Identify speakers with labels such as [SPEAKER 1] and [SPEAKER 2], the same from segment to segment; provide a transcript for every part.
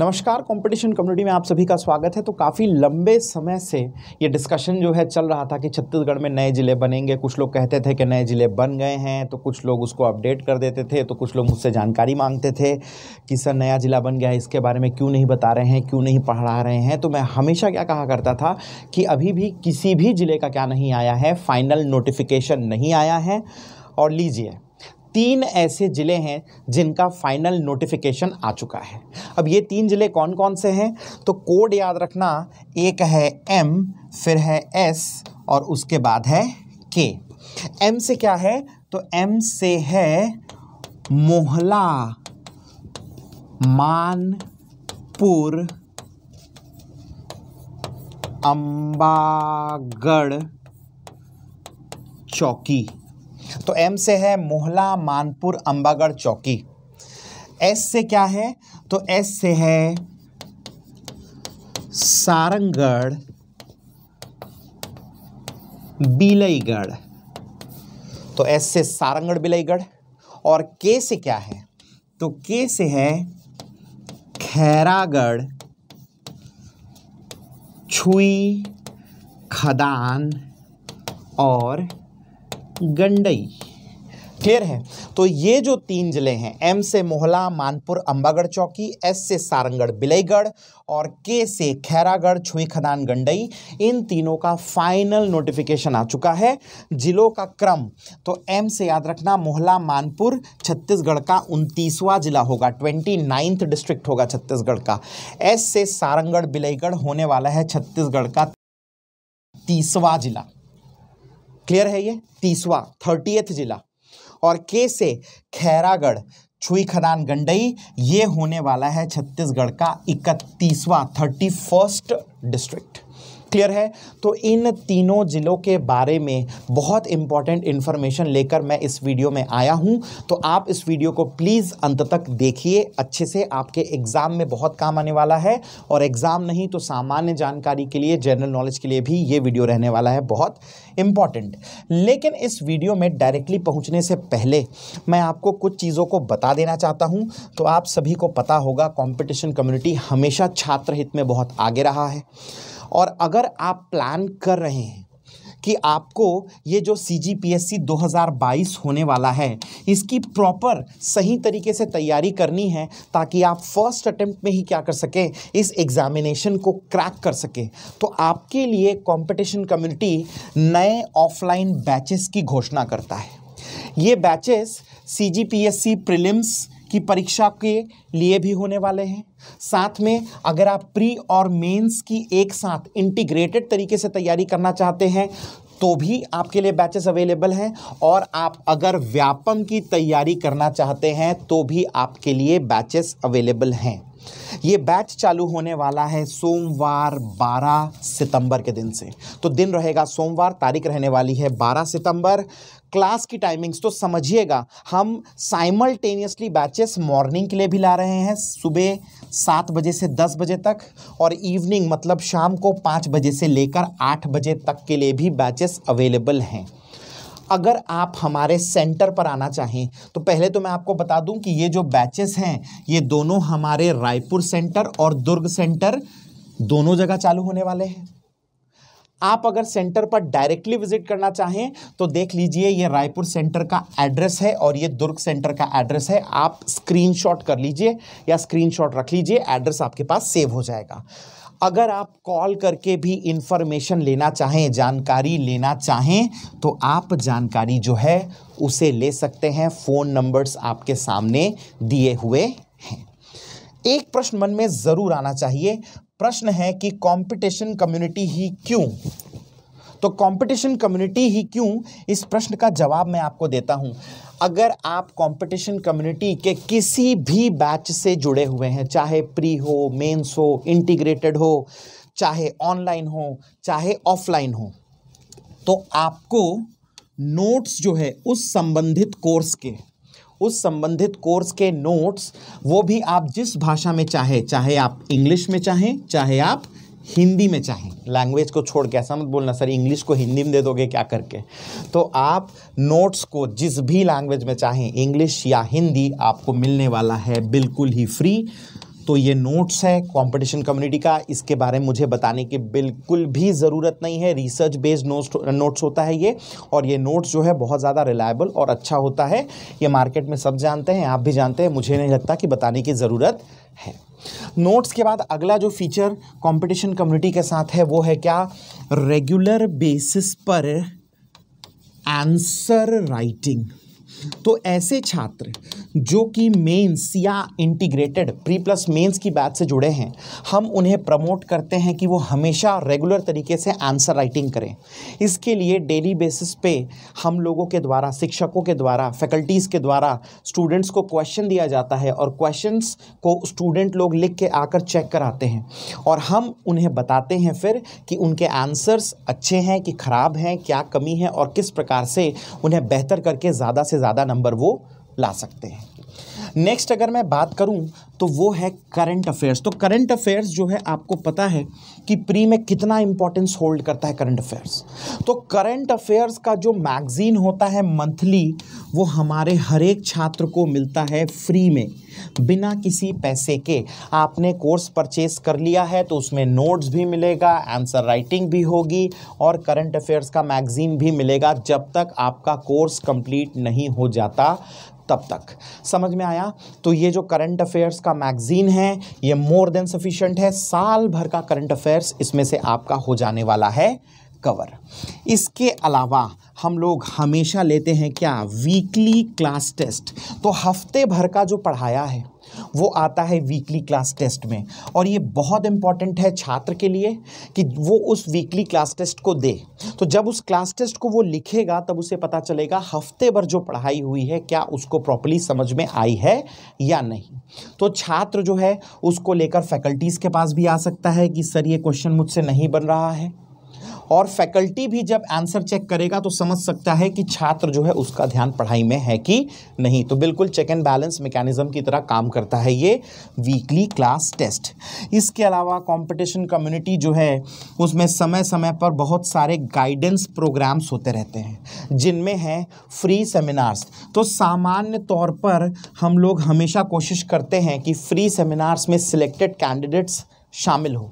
[SPEAKER 1] नमस्कार competition community में आप सभी का स्वागत है तो काफ़ी लंबे समय से ये डिस्कशन जो है चल रहा था कि छत्तीसगढ़ में नए ज़िले बनेंगे कुछ लोग कहते थे कि नए ज़िले बन गए हैं तो कुछ लोग उसको अपडेट कर देते थे तो कुछ लोग मुझसे जानकारी मांगते थे कि सर नया ज़िला बन गया है इसके बारे में क्यों नहीं बता रहे हैं क्यों नहीं पढ़ा रहे हैं तो मैं हमेशा क्या कहा करता था कि अभी भी किसी भी ज़िले का क्या नहीं आया है फाइनल नोटिफिकेशन नहीं आया है और लीजिए तीन ऐसे ज़िले हैं जिनका फाइनल नोटिफिकेशन आ चुका है अब ये तीन ज़िले कौन कौन से हैं तो कोड याद रखना एक है एम फिर है एस और उसके बाद है के एम से क्या है तो एम से है मोहला मानपुर अंबागढ़ चौकी तो एम से है मोहला मानपुर अंबागढ़ चौकी एस से क्या है तो एस से है सारंगढ़ बिलईगढ़ तो एस से सारंगढ़ बिलईगढ़ और के से क्या है तो के से है खैरागढ़ छुई खदान और गंडई क्लियर है तो ये जो तीन जिले हैं एम से मोहला मानपुर अंबागढ़ चौकी एस से सारंगढ़ बिलईगढ़ और के से खैरागढ़ छुई खदान गंडई इन तीनों का फाइनल नोटिफिकेशन आ चुका है जिलों का क्रम तो एम से याद रखना मोहला मानपुर छत्तीसगढ़ का उनतीसवां जिला होगा ट्वेंटी नाइन्थ डिस्ट्रिक्ट होगा छत्तीसगढ़ का एस से सारंगढ़ बिलईगढ़ होने वाला है छत्तीसगढ़ का तीसवा जिला क्लियर है ये तीसवा थर्टीएथ जिला और के से खैरागढ़ छुई खदान गंडई ये होने वाला है छत्तीसगढ़ का इकतीसवां थर्टी फर्स्ट डिस्ट्रिक्ट क्लियर है तो इन तीनों ज़िलों के बारे में बहुत इंपॉर्टेंट इन्फॉर्मेशन लेकर मैं इस वीडियो में आया हूँ तो आप इस वीडियो को प्लीज़ अंत तक देखिए अच्छे से आपके एग्ज़ाम में बहुत काम आने वाला है और एग्ज़ाम नहीं तो सामान्य जानकारी के लिए जनरल नॉलेज के लिए भी ये वीडियो रहने वाला है बहुत इम्पॉर्टेंट लेकिन इस वीडियो में डायरेक्टली पहुँचने से पहले मैं आपको कुछ चीज़ों को बता देना चाहता हूँ तो आप सभी को पता होगा कॉम्पिटिशन कम्युनिटी हमेशा छात्र हित में बहुत आगे रहा है और अगर आप प्लान कर रहे हैं कि आपको ये जो सी जी पी एस सी दो हज़ार बाईस होने वाला है इसकी प्रॉपर सही तरीके से तैयारी करनी है ताकि आप फर्स्ट अटेम्प्ट में ही क्या कर सकें इस एग्ज़ामिनेशन को क्रैक कर सकें तो आपके लिए कंपटीशन कम्युनिटी नए ऑफलाइन बैचेस की घोषणा करता है ये batches C G P S C prelims की परीक्षा के लिए भी होने वाले हैं साथ में अगर आप प्री और मेंस की एक साथ इंटीग्रेटेड तरीके से तैयारी करना चाहते हैं तो भी आपके लिए बैचेस अवेलेबल हैं और आप अगर व्यापम की तैयारी करना चाहते हैं तो भी आपके लिए बैचेस अवेलेबल हैं ये बैच चालू होने वाला है सोमवार 12 सितंबर के दिन से तो दिन रहेगा सोमवार तारीख रहने वाली है 12 सितंबर क्लास की टाइमिंग्स तो समझिएगा हम साइमल्टेनियसली बैचेस मॉर्निंग के लिए भी ला रहे हैं सुबह सात बजे से दस बजे तक और इवनिंग मतलब शाम को पाँच बजे से लेकर आठ बजे तक के लिए भी बैचेस अवेलेबल हैं अगर आप हमारे सेंटर पर आना चाहें तो पहले तो मैं आपको बता दूं कि ये जो बैचेस हैं ये दोनों हमारे रायपुर सेंटर और दुर्ग सेंटर दोनों जगह चालू होने वाले हैं आप अगर सेंटर पर डायरेक्टली विजिट करना चाहें तो देख लीजिए ये रायपुर सेंटर का एड्रेस है और ये दुर्ग सेंटर का एड्रेस है आप स्क्रीनशॉट कर लीजिए या स्क्रीनशॉट रख लीजिए एड्रेस आपके पास सेव हो जाएगा अगर आप कॉल करके भी इंफॉर्मेशन लेना चाहें जानकारी लेना चाहें तो आप जानकारी जो है उसे ले सकते हैं फ़ोन नंबर्स आपके सामने दिए हुए हैं एक प्रश्न मन में ज़रूर आना चाहिए प्रश्न है कि कंपटीशन कम्युनिटी ही क्यों तो कंपटीशन कम्युनिटी ही क्यों इस प्रश्न का जवाब मैं आपको देता हूं अगर आप कंपटीशन कम्युनिटी के किसी भी बैच से जुड़े हुए हैं चाहे प्री हो मेंस हो इंटीग्रेटेड हो चाहे ऑनलाइन हो चाहे ऑफलाइन हो तो आपको नोट्स जो है उस संबंधित कोर्स के उस संबंधित कोर्स के नोट्स वो भी आप जिस भाषा में चाहे चाहे आप इंग्लिश में चाहें चाहे आप हिंदी में चाहें लैंग्वेज को छोड़ के ऐसा मत बोलना सर इंग्लिश को हिंदी में दे दोगे क्या करके तो आप नोट्स को जिस भी लैंग्वेज में चाहें इंग्लिश या हिंदी आपको मिलने वाला है बिल्कुल ही फ्री तो ये नोट्स है कंपटीशन कम्युनिटी का इसके बारे में मुझे बताने की बिल्कुल भी ज़रूरत नहीं है रिसर्च बेस्ड नोट्स नोट्स होता है ये और ये नोट्स जो है बहुत ज़्यादा रिलायबल और अच्छा होता है ये मार्केट में सब जानते हैं आप भी जानते हैं मुझे नहीं लगता कि बताने की ज़रूरत है नोट्स के बाद अगला जो फीचर कंपटीशन कम्युनिटी के साथ है वो है क्या रेगुलर बेसिस पर आंसर राइटिंग तो ऐसे छात्र जो कि मेंस या इंटीग्रेटेड प्री प्लस मेंस की बात से जुड़े हैं हम उन्हें प्रमोट करते हैं कि वो हमेशा रेगुलर तरीके से आंसर राइटिंग करें इसके लिए डेली बेसिस पे हम लोगों के द्वारा शिक्षकों के द्वारा फैकल्टीज़ के द्वारा स्टूडेंट्स को क्वेश्चन दिया जाता है और क्वेश्चंस को स्टूडेंट लोग लिख के आकर चेक कराते हैं और हम उन्हें बताते हैं फिर कि उनके आंसर्स अच्छे हैं कि ख़राब हैं क्या कमी है और किस प्रकार से उन्हें बेहतर करके ज़्यादा से ज़्यादा ज़्यादा नंबर वो ला सकते हैं नेक्स्ट अगर मैं बात करूं तो वो है करंट अफेयर्स तो करंट अफेयर्स जो है आपको पता है कि प्री में कितना इंपॉर्टेंस होल्ड करता है करंट अफेयर्स तो करंट अफेयर्स का जो मैगजीन होता है मंथली वो हमारे हर एक छात्र को मिलता है फ्री में बिना किसी पैसे के आपने कोर्स परचेस कर लिया है तो उसमें नोट्स भी मिलेगा आंसर राइटिंग भी होगी और करंट अफेयर्स का मैगजीन भी मिलेगा जब तक आपका कोर्स कंप्लीट नहीं हो जाता तब तक समझ में आया तो ये जो करंट अफेयर्स का मैगजीन है ये मोर देन सफिशेंट है साल भर का करंट अफेयर्स इसमें से आपका हो जाने वाला है कवर इसके अलावा हम लोग हमेशा लेते हैं क्या वीकली क्लास टेस्ट तो हफ्ते भर का जो पढ़ाया है वो आता है वीकली क्लास टेस्ट में और ये बहुत इंपॉर्टेंट है छात्र के लिए कि वो उस वीकली क्लास टेस्ट को दे तो जब उस क्लास टेस्ट को वो लिखेगा तब उसे पता चलेगा हफ्ते भर जो पढ़ाई हुई है क्या उसको प्रॉपरली समझ में आई है या नहीं तो छात्र जो है उसको लेकर फैकल्टीज़ के पास भी आ सकता है कि सर ये क्वेश्चन मुझसे नहीं बन रहा है और फैकल्टी भी जब आंसर चेक करेगा तो समझ सकता है कि छात्र जो है उसका ध्यान पढ़ाई में है कि नहीं तो बिल्कुल चेक एंड बैलेंस मैकेनिज्म की तरह काम करता है ये वीकली क्लास टेस्ट इसके अलावा कंपटीशन कम्युनिटी जो है उसमें समय समय पर बहुत सारे गाइडेंस प्रोग्राम्स होते रहते हैं जिनमें हैं फ्री सेमिनार्स तो सामान्य तौर पर हम लोग हमेशा कोशिश करते हैं कि फ्री सेमिनार्स में सिलेक्टेड कैंडिडेट्स शामिल हों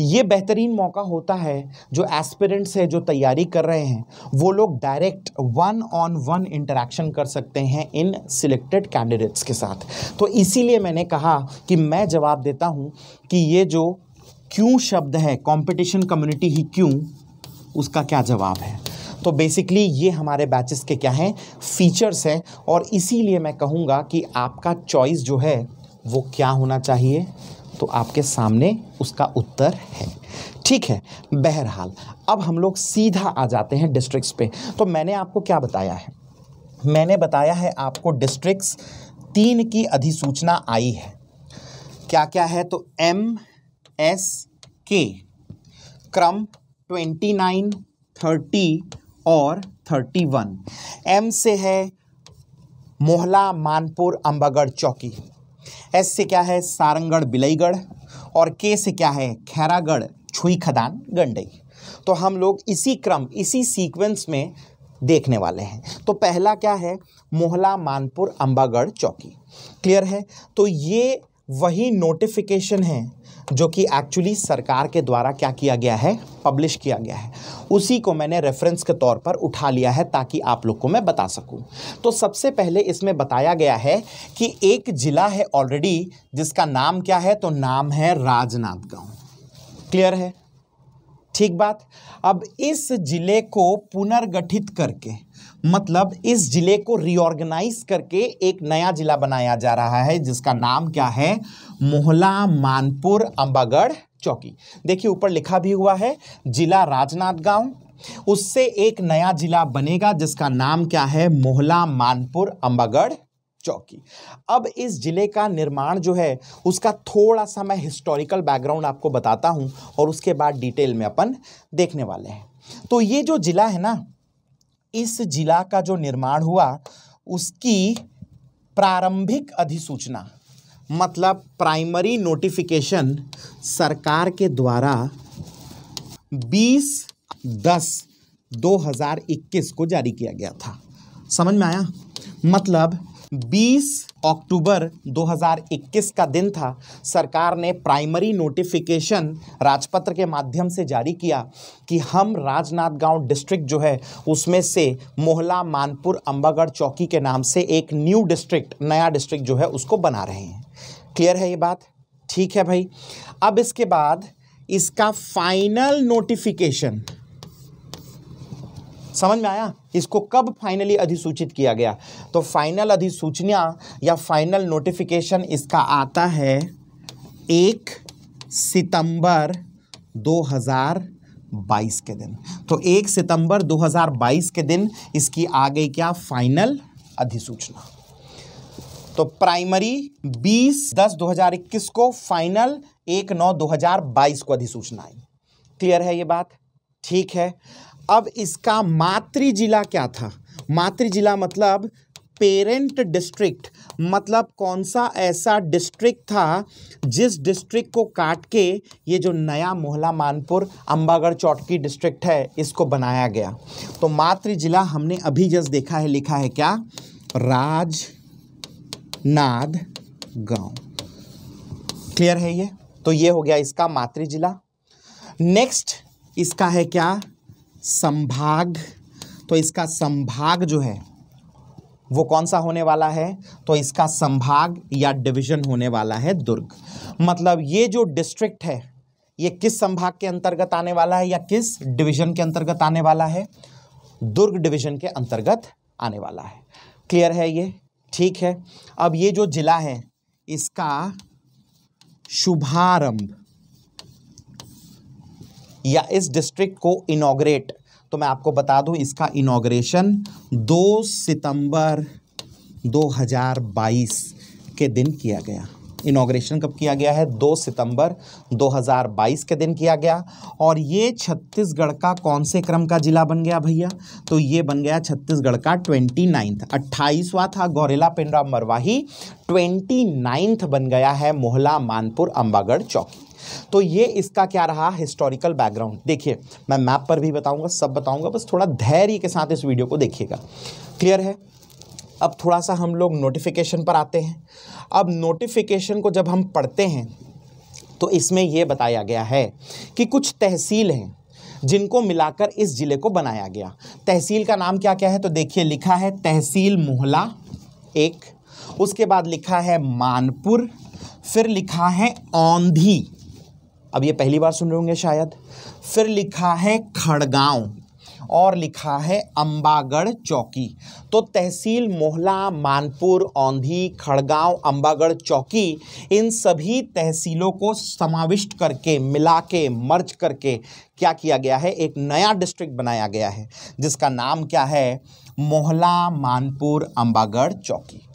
[SPEAKER 1] ये बेहतरीन मौका होता है जो एस्पिरेंट्स है जो तैयारी कर रहे हैं वो लोग direct one on one interaction कर सकते हैं इन सिलेक्टेड कैंडिडेट्स के साथ तो इसीलिए मैंने कहा कि मैं जवाब देता हूँ कि ये जो क्यों शब्द है कंपटीशन कम्युनिटी ही क्यों उसका क्या जवाब है तो बेसिकली ये हमारे बैचेस के क्या हैं फीचर्स हैं और इसीलिए मैं कहूँगा कि आपका चॉइस जो है वो क्या होना चाहिए तो आपके सामने उसका उत्तर है ठीक है बहरहाल अब हम लोग सीधा आ जाते हैं डिस्ट्रिक्ट्स पे तो मैंने आपको क्या बताया है मैंने बताया है आपको डिस्ट्रिक्ट्स तीन की अधिसूचना आई है क्या क्या है तो एम एस के क्रम ट्वेंटी नाइन थर्टी और थर्टी वन एम से है मोहला मानपुर अंबागढ़ चौकी एस से क्या है सारंगढ़ बिलईगढ़ और के से क्या है खैरागढ़ छुई खदान गंडई तो हम लोग इसी क्रम इसी सीक्वेंस में देखने वाले हैं तो पहला क्या है मोहला मानपुर अंबागढ़ चौकी क्लियर है तो ये वही नोटिफिकेशन है जो कि एक्चुअली सरकार के द्वारा क्या किया गया है पब्लिश किया गया है उसी को मैंने रेफरेंस के तौर पर उठा लिया है ताकि आप लोग को मैं बता सकूं तो सबसे पहले इसमें बताया गया है कि एक ज़िला है ऑलरेडी जिसका नाम क्या है तो नाम है राजनांदगांव क्लियर है ठीक बात अब इस ज़िले को पुनर्गठित करके मतलब इस ज़िले को रिओर्गेनाइज करके एक नया ज़िला बनाया जा रहा है जिसका नाम क्या है मोहला मानपुर अंबागढ़ चौकी देखिए ऊपर लिखा भी हुआ है जिला राजनाथ गांव उससे एक नया जिला बनेगा जिसका नाम क्या है मोहला मानपुर अंबागढ़ चौकी अब इस ज़िले का निर्माण जो है उसका थोड़ा सा मैं हिस्टोरिकल बैकग्राउंड आपको बताता हूँ और उसके बाद डिटेल में अपन देखने वाले हैं तो ये जो ज़िला है ना इस ज़िला का जो निर्माण हुआ उसकी प्रारंभिक अधिसूचना मतलब प्राइमरी नोटिफिकेशन सरकार के द्वारा 20 दस 2021 को जारी किया गया था समझ में आया मतलब अक्टूबर 2021 का दिन था सरकार ने प्राइमरी नोटिफिकेशन राजपत्र के माध्यम से जारी किया कि हम राजनाथगांव डिस्ट्रिक्ट जो है उसमें से मोहला मानपुर अंबागढ़ चौकी के नाम से एक न्यू डिस्ट्रिक्ट नया डिस्ट्रिक्ट जो है उसको बना रहे हैं क्लियर है ये बात ठीक है भाई अब इसके बाद इसका फाइनल नोटिफिकेशन समझ में आया इसको कब फाइनली अधिसूचित किया गया तो फाइनल अधिसूचना या फाइनल नोटिफिकेशन इसका आता है एक सितंबर 2022 के दिन तो एक सितंबर 2022 के दिन इसकी आ गई क्या फाइनल अधिसूचना तो प्राइमरी 20 दस 2021 को फाइनल एक नौ 2022 को अधिसूचना आई क्लियर है ये बात ठीक है अब इसका मातृ जिला क्या था मातृ जिला मतलब पेरेंट डिस्ट्रिक्ट मतलब कौन सा ऐसा डिस्ट्रिक्ट था जिस डिस्ट्रिक्ट को काट के ये जो नया मोहला मानपुर अंबागढ़ चौटकी डिस्ट्रिक्ट है इसको बनाया गया तो मातृ जिला हमने अभी जस्ट देखा है लिखा है क्या राजनाद गांव क्लियर है ये तो ये हो गया इसका मातृ जिला नेक्स्ट इसका है क्या संभाग तो इसका संभाग जो है वो कौन सा होने वाला है तो इसका संभाग या डिवीजन होने वाला है दुर्ग मतलब ये जो डिस्ट्रिक्ट है ये किस संभाग के अंतर्गत आने वाला है या किस डिवीजन के अंतर्गत आने वाला है दुर्ग डिवीजन के अंतर्गत आने वाला है क्लियर है ये ठीक है अब ये जो जिला है इसका शुभारंभ या इस डिस्ट्रिक्ट को इनाग्रेट तो मैं आपको बता दूं इसका इनाग्रेशन 2 सितंबर 2022 के दिन किया गया इनाग्रेशन कब किया गया है 2 सितंबर 2022 के दिन किया गया और ये छत्तीसगढ़ का कौन से क्रम का जिला बन गया भैया तो ये बन गया छत्तीसगढ़ का ट्वेंटी नाइन्थ अट्ठाईसवा था गौरेला पिंडरा मरवाही ट्वेंटी नाइन्थ बन गया है मोहला मानपुर अम्बागढ़ चौकी तो ये इसका क्या रहा हिस्टोरिकल बैकग्राउंड देखिए मैं मैप पर भी बताऊंगा सब बताऊंगा बस थोड़ा धैर्य के साथ इस वीडियो को देखिएगा क्लियर है अब थोड़ा सा हम लोग नोटिफिकेशन पर आते हैं अब नोटिफिकेशन को जब हम पढ़ते हैं तो इसमें यह बताया गया है कि कुछ तहसील हैं जिनको मिलाकर इस ज़िले को बनाया गया तहसील का नाम क्या क्या है तो देखिए लिखा है तहसील मोहला एक उसके बाद लिखा है मानपुर फिर लिखा है औंधी अब ये पहली बार सुन रहे होंगे शायद फिर लिखा है खड़गांव और लिखा है अंबागढ़ चौकी तो तहसील मोहला मानपुर औंधी खड़गांव अंबागढ़ चौकी इन सभी तहसीलों को समाविष्ट करके मिला के मर्ज करके क्या किया गया है एक नया डिस्ट्रिक्ट बनाया गया है जिसका नाम क्या है मोहला मानपुर अंबागढ़ चौकी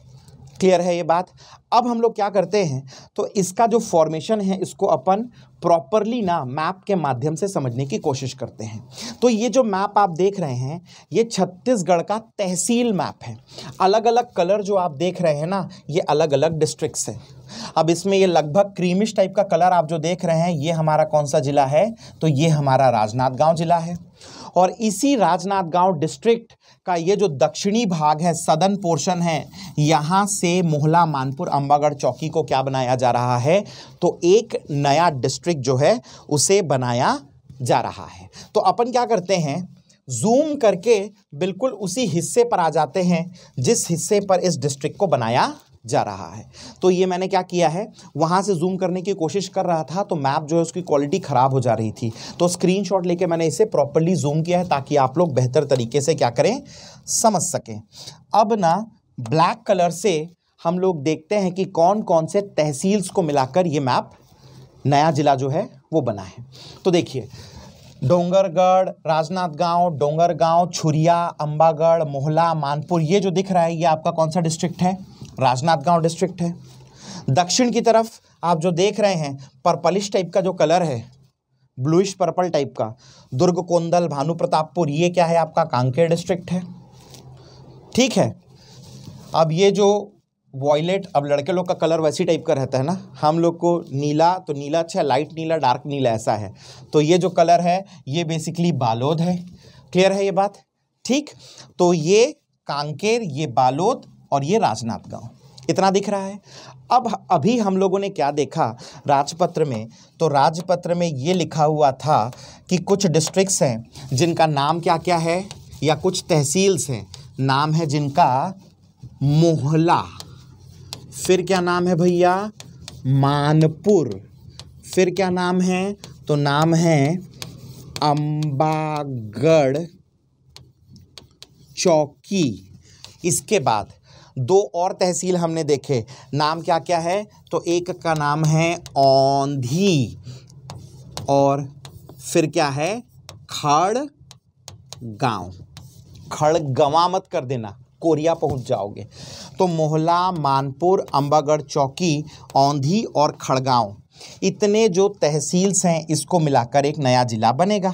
[SPEAKER 1] क्लियर है ये बात अब हम लोग क्या करते हैं तो इसका जो फॉर्मेशन है इसको अपन प्रॉपरली ना मैप के माध्यम से समझने की कोशिश करते हैं तो ये जो मैप आप देख रहे हैं ये छत्तीसगढ़ का तहसील मैप है अलग अलग कलर जो आप देख रहे हैं ना ये अलग अलग डिस्ट्रिक्ट्स हैं अब इसमें ये लगभग क्रीमिश टाइप का कलर आप जो देख रहे हैं ये हमारा कौन सा ज़िला है तो ये हमारा राजनांदगांव ज़िला है और इसी राजनांदगांव डिस्ट्रिक्ट का ये जो दक्षिणी भाग है सदन पोर्शन है यहाँ से मोहला मानपुर अम्बागढ़ चौकी को क्या बनाया जा रहा है तो एक नया डिस्ट्रिक्ट जो है उसे बनाया जा रहा है तो अपन क्या करते हैं जूम करके बिल्कुल उसी हिस्से पर आ जाते हैं जिस हिस्से पर इस डिस्ट्रिक्ट को बनाया जा रहा है तो ये मैंने क्या किया है वहाँ से जूम करने की कोशिश कर रहा था तो मैप जो है उसकी क्वालिटी ख़राब हो जा रही थी तो स्क्रीन लेके मैंने इसे प्रॉपरली जूम किया है ताकि आप लोग बेहतर तरीके से क्या करें समझ सकें अब ना ब्लैक कलर से हम लोग देखते हैं कि कौन कौन से तहसील्स को मिलाकर ये मैप नया ज़िला जो है वो बना है तो देखिए डोंगरगढ़ राजनाथ गांव डोंगर गांव छुरिया अंबागढ़ मोहला मानपुर ये जो दिख रहा है ये आपका कौन सा डिस्ट्रिक्ट है राजनांदगांव डिस्ट्रिक्ट है दक्षिण की तरफ आप जो देख रहे हैं पर्पलिश टाइप का जो कलर है ब्लूइश पर्पल टाइप का दुर्ग कोंदल भानु प्रतापपुर ये क्या है आपका कांकेर डिस्ट्रिक्ट है ठीक है अब ये जो वॉयलेट अब लड़के लोग का कलर वैसी टाइप का रहता है ना हम लोग को नीला तो नीला अच्छा लाइट नीला डार्क नीला ऐसा है तो ये जो कलर है ये बेसिकली बालोद है क्लियर है ये बात ठीक तो ये कांकेर ये बालोद और ये राजनाथ गांव इतना दिख रहा है अब अभी हम लोगों ने क्या देखा राजपत्र में तो राजपत्र में ये लिखा हुआ था कि कुछ डिस्ट्रिक्ट्स हैं जिनका नाम क्या क्या है या कुछ तहसील्स हैं नाम है जिनका मोहला फिर क्या नाम है भैया मानपुर फिर क्या नाम है तो नाम है अम्बागढ़ चौकी इसके बाद दो और तहसील हमने देखे नाम क्या क्या है तो एक का नाम है औंधी और फिर क्या है खड़ खड़ खड़गवा मत कर देना कोरिया पहुंच जाओगे तो मोहला मानपुर अंबागढ़ चौकी औंधी और खड़गांव इतने जो तहसील्स हैं इसको मिलाकर एक नया ज़िला बनेगा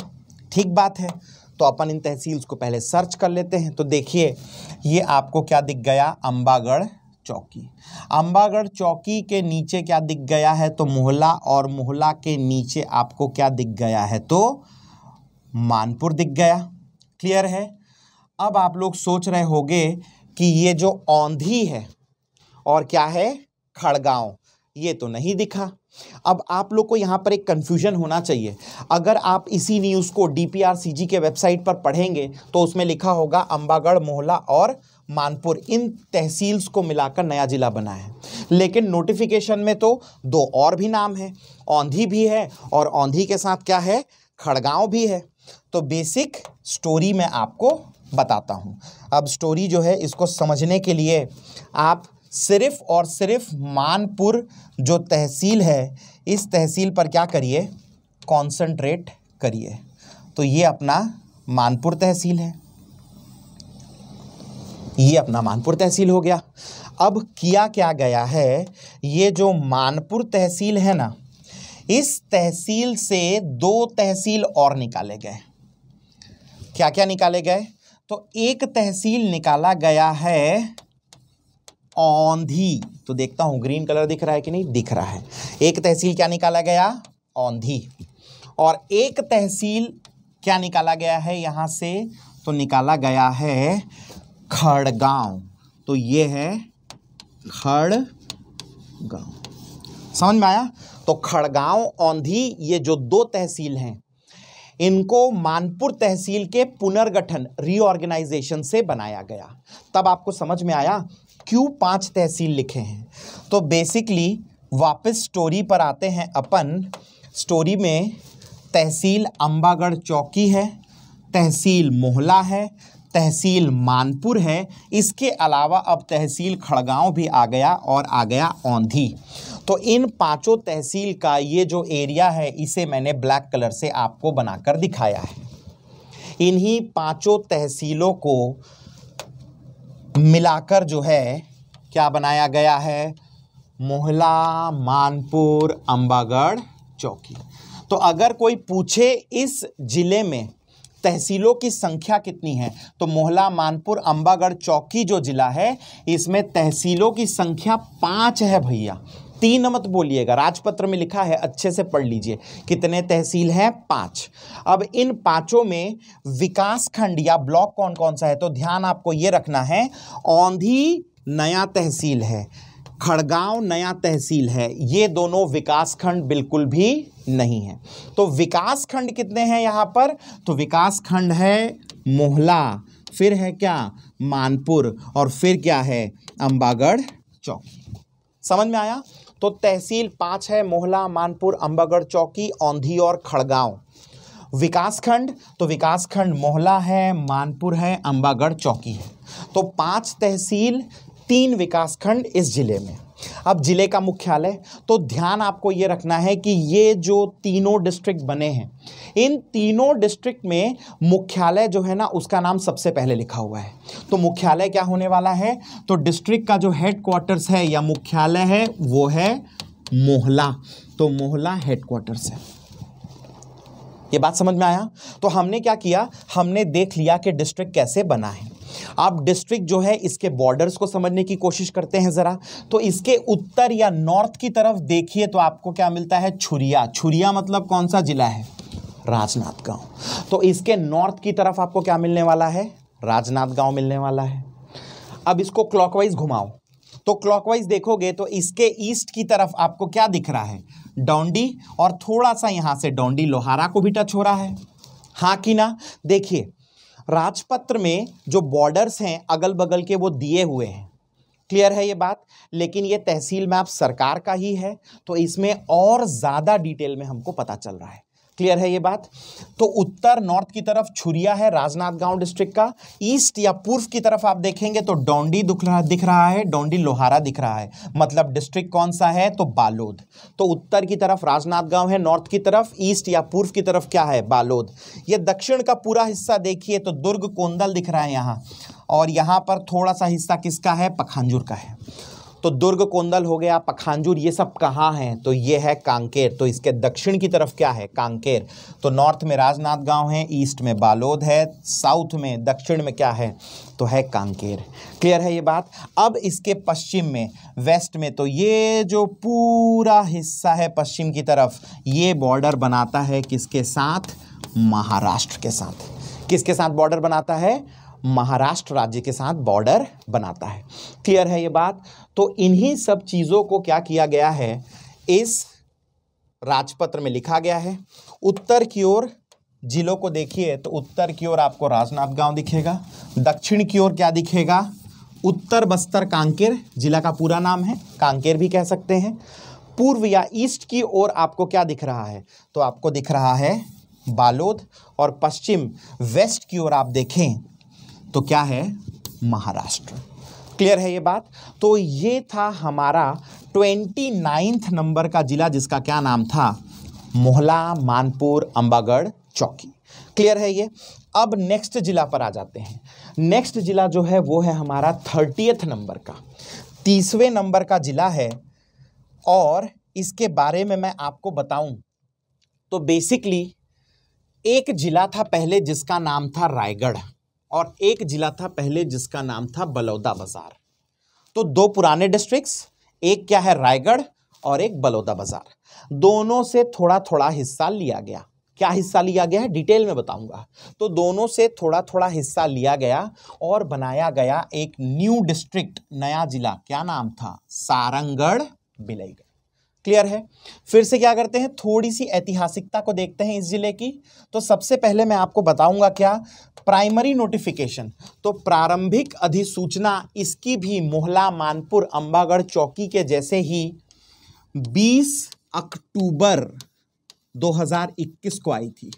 [SPEAKER 1] ठीक बात है तो अपन इन तहसील्स को पहले सर्च कर लेते हैं तो देखिए ये आपको क्या दिख गया अम्बागढ़ चौकी अम्बागढ़ चौकी के नीचे क्या दिख गया है तो मोहला और मोहला के नीचे आपको क्या दिख गया है तो मानपुर दिख गया क्लियर है अब आप लोग सोच रहे होंगे कि ये जो औंधी है और क्या है खड़गांव ये तो नहीं दिखा अब आप लोग को यहाँ पर एक कन्फ्यूजन होना चाहिए अगर आप इसी न्यूज़ को डी के वेबसाइट पर पढ़ेंगे तो उसमें लिखा होगा अम्बागढ़ मोहला और मानपुर इन तहसील्स को मिलाकर नया ज़िला बना है लेकिन नोटिफिकेशन में तो दो और भी नाम है औंधी भी है और औंधी के साथ क्या है खड़गांव भी है तो बेसिक स्टोरी मैं आपको बताता हूँ अब स्टोरी जो है इसको समझने के लिए आप सिर्फ और सिर्फ मानपुर जो तहसील है इस तहसील पर क्या करिए कॉन्सनट्रेट करिए तो ये अपना मानपुर तहसील है ये अपना मानपुर तहसील हो गया अब किया क्या गया है ये जो मानपुर तहसील है ना इस तहसील से दो तहसील और निकाले गए क्या क्या निकाले गए तो एक तहसील निकाला गया है औंधी तो देखता हूँ ग्रीन कलर दिख रहा है कि नहीं दिख रहा है एक तहसील क्या निकाला गया औंधी और एक तहसील क्या निकाला गया है यहाँ से तो निकाला गया है खड़गांव तो ये है खड़गांव समझ में आया तो खड़गांव औंधी ये जो दो तहसील हैं इनको मानपुर तहसील के पुनर्गठन रीऑर्गेनाइजेशन से बनाया गया तब आपको समझ में आया क्यों पांच तहसील लिखे हैं तो बेसिकली वापस स्टोरी पर आते हैं अपन स्टोरी में तहसील अंबागढ़ चौकी है तहसील मोहला है तहसील मानपुर है इसके अलावा अब तहसील खड़गांव भी आ गया और आ गया औंधी तो इन पांचों तहसील का ये जो एरिया है इसे मैंने ब्लैक कलर से आपको बनाकर दिखाया है इन्हीं पांचों तहसीलों को मिलाकर जो है क्या बनाया गया है मोहला मानपुर अंबागढ़ चौकी तो अगर कोई पूछे इस ज़िले में तहसीलों की संख्या कितनी है तो मोहला मानपुर अंबागढ़ चौकी जो ज़िला है इसमें तहसीलों की संख्या पाँच है भैया तीन मत बोलिएगा राजपत्र में लिखा है अच्छे से पढ़ लीजिए कितने तहसील हैं पांच अब इन पांचों में विकास खंड या ब्लॉक कौन कौन सा है तो ध्यान आपको ये रखना है औंधी नया तहसील है खड़गांव नया तहसील है ये दोनों विकास खंड बिल्कुल भी नहीं है तो विकास खंड कितने हैं यहाँ पर तो विकास खंड है मोहला फिर है क्या मानपुर और फिर क्या है अंबागढ़ चौक समझ में आया तो तहसील पाँच है मोहला मानपुर अम्बागढ़ चौकी औंधी और खड़गांव विकासखंड तो विकासखंड मोहला है मानपुर है अंबागढ़ चौकी है तो पांच तहसील तीन विकासखंड इस जिले में अब ज़िले का मुख्यालय तो ध्यान आपको ये रखना है कि ये जो तीनों डिस्ट्रिक्ट बने हैं इन तीनों डिस्ट्रिक्ट में मुख्यालय जो है ना उसका नाम सबसे पहले लिखा हुआ है तो मुख्यालय क्या होने वाला है तो डिस्ट्रिक्ट का जो हेड है या मुख्यालय है वो है मोहला तो मोहला हेडक्वार्टर्स है ये बात समझ में आया तो हमने क्या किया हमने देख लिया कि डिस्ट्रिक्ट कैसे बना है आप डिस्ट्रिक्ट जो है इसके बॉर्डर्स को समझने की कोशिश करते हैं ज़रा तो इसके उत्तर या नॉर्थ की तरफ देखिए तो आपको क्या मिलता है छुरिया छुरिया मतलब कौन सा जिला है राजनाथ गांव तो इसके नॉर्थ की तरफ आपको क्या मिलने वाला है राजनाथ गांव मिलने वाला है अब इसको क्लॉकवाइज घुमाओ तो क्लॉकवाइज देखोगे तो इसके ईस्ट की तरफ आपको क्या दिख रहा है डोंडी और थोड़ा सा यहां से डोंडी लोहारा को भी टच हो रहा है हाँ कि ना देखिए राजपत्र में जो बॉर्डर्स हैं अगल बगल के वो दिए हुए हैं क्लियर है ये बात लेकिन ये तहसील मैप सरकार का ही है तो इसमें और ज़्यादा डिटेल में हमको पता चल रहा है क्लियर है ये बात तो उत्तर नॉर्थ की तरफ छुरिया है राजनाथगांव डिस्ट्रिक्ट का ईस्ट या पूर्व की तरफ आप देखेंगे तो डोंडी दिख रहा है डोंडी लोहारा दिख रहा है मतलब डिस्ट्रिक्ट कौन सा है तो बालोद तो उत्तर की तरफ राजनाथगांव है नॉर्थ की तरफ ईस्ट या पूर्व की तरफ क्या है बालोद ये दक्षिण का पूरा हिस्सा देखिए तो दुर्ग कोंदल दिख रहा है यहाँ और यहाँ पर थोड़ा सा हिस्सा किसका है पखांजुर का है तो दुर्ग कोंदल हो गया पखांजूर ये सब कहाँ हैं तो ये है कांकेर तो इसके दक्षिण की तरफ क्या है कांकेर तो नॉर्थ में राजनाथ गांव है ईस्ट में बालोद है साउथ में दक्षिण में क्या है तो है कांकेर क्लियर है ये बात अब इसके पश्चिम में वेस्ट में तो ये जो पूरा हिस्सा है पश्चिम की तरफ ये बॉर्डर बनाता है किसके साथ महाराष्ट्र के साथ किसके साथ बॉर्डर बनाता है महाराष्ट्र राज्य के साथ बॉर्डर बनाता है क्लियर है ये बात तो इन्हीं सब चीज़ों को क्या किया गया है इस राजपत्र में लिखा गया है उत्तर की ओर जिलों को देखिए तो उत्तर की ओर आपको राजनांदगांव दिखेगा दक्षिण की ओर क्या दिखेगा उत्तर बस्तर कांकेर जिला का पूरा नाम है कांकेर भी कह सकते हैं पूर्व या ईस्ट की ओर आपको क्या दिख रहा है तो आपको दिख रहा है बालोद और पश्चिम वेस्ट की ओर आप देखें तो क्या है महाराष्ट्र क्लियर है ये बात तो ये था हमारा ट्वेंटी नाइन्थ नंबर का जिला जिसका क्या नाम था मोहला मानपुर अंबागढ़ चौकी क्लियर है ये अब नेक्स्ट जिला पर आ जाते हैं नेक्स्ट जिला जो है वो है हमारा थर्टियथ नंबर का तीसवें नंबर का जिला है और इसके बारे में मैं आपको बताऊं तो बेसिकली एक जिला था पहले जिसका नाम था रायगढ़ और एक जिला था पहले जिसका नाम था बलौदा बाजार तो दो पुराने डिस्ट्रिक्ट्स एक क्या है रायगढ़ और एक बलौदा बाजार दोनों से थोड़ा थोड़ा हिस्सा लिया गया क्या हिस्सा लिया गया है डिटेल में बताऊंगा तो दोनों से थोड़ा थोड़ा हिस्सा लिया गया और बनाया गया एक न्यू डिस्ट्रिक्ट नया जिला क्या नाम था सारंगढ़ बिलईगढ़ क्लियर है फिर से क्या करते हैं थोड़ी सी ऐतिहासिकता को देखते हैं इस जिले की तो सबसे पहले मैं आपको बताऊंगा क्या प्राइमरी नोटिफिकेशन तो प्रारंभिक अधिसूचना इसकी भी मोहला मानपुर अंबागढ़ चौकी के जैसे ही 20 अक्टूबर 2021 को आई थी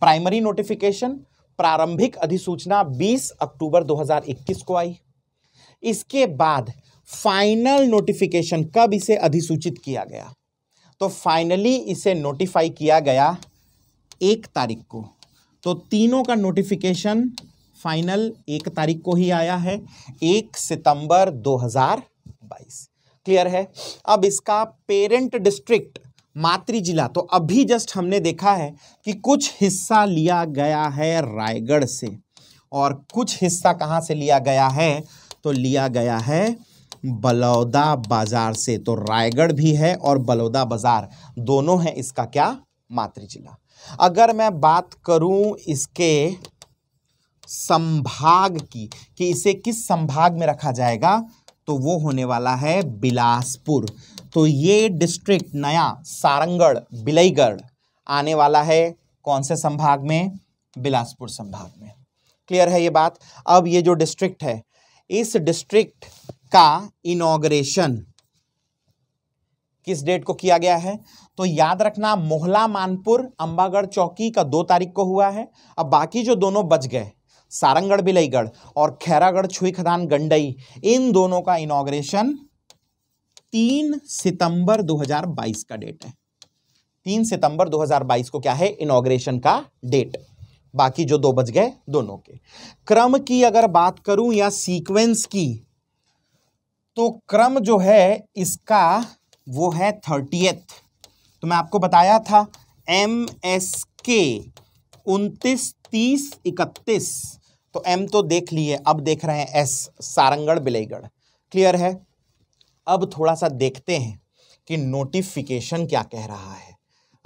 [SPEAKER 1] प्राइमरी नोटिफिकेशन प्रारंभिक अधिसूचना 20 अक्टूबर 2021 को आई इसके बाद फाइनल नोटिफिकेशन कब इसे अधिसूचित किया गया तो फाइनली इसे नोटिफाई किया गया एक तारीख को तो तीनों का नोटिफिकेशन फाइनल एक तारीख को ही आया है एक सितंबर 2022 क्लियर है अब इसका पेरेंट डिस्ट्रिक्ट मातृ जिला तो अभी जस्ट हमने देखा है कि कुछ हिस्सा लिया गया है रायगढ़ से और कुछ हिस्सा कहाँ से लिया गया है तो लिया गया है बलौदा बाजार से तो रायगढ़ भी है और बलौदा बाजार दोनों हैं इसका क्या मातृ जिला अगर मैं बात करूं इसके संभाग की कि इसे किस संभाग में रखा जाएगा तो वो होने वाला है बिलासपुर तो ये डिस्ट्रिक्ट नया सारंगढ़ बिलईगढ़ आने वाला है कौन से संभाग में बिलासपुर संभाग में क्लियर है ये बात अब ये जो डिस्ट्रिक्ट है इस डिस्ट्रिक्ट का इनोग्रेशन किस डेट को किया गया है तो याद रखना मोहला मानपुर अंबागढ़ चौकी का दो तारीख को हुआ है अब बाकी जो दोनों बच गए सारंगढ़ बिलईगढ़ और खैरागढ़ छुई खदान गंडई इन दोनों का इनाग्रेशन तीन सितंबर 2022 का डेट है तीन सितंबर 2022 को क्या है इनाग्रेशन का डेट बाकी जो दो बच गए दोनों के क्रम की अगर बात करूं या सीक्वेंस की तो क्रम जो है इसका वो है थर्टियथ तो मैं आपको बताया था एम एस के उनतीस तीस इकतीस तो एम तो देख लिए अब देख रहे हैं एस सारंगढ़ बिलईगढ़ क्लियर है अब थोड़ा सा देखते हैं कि नोटिफिकेशन क्या कह रहा है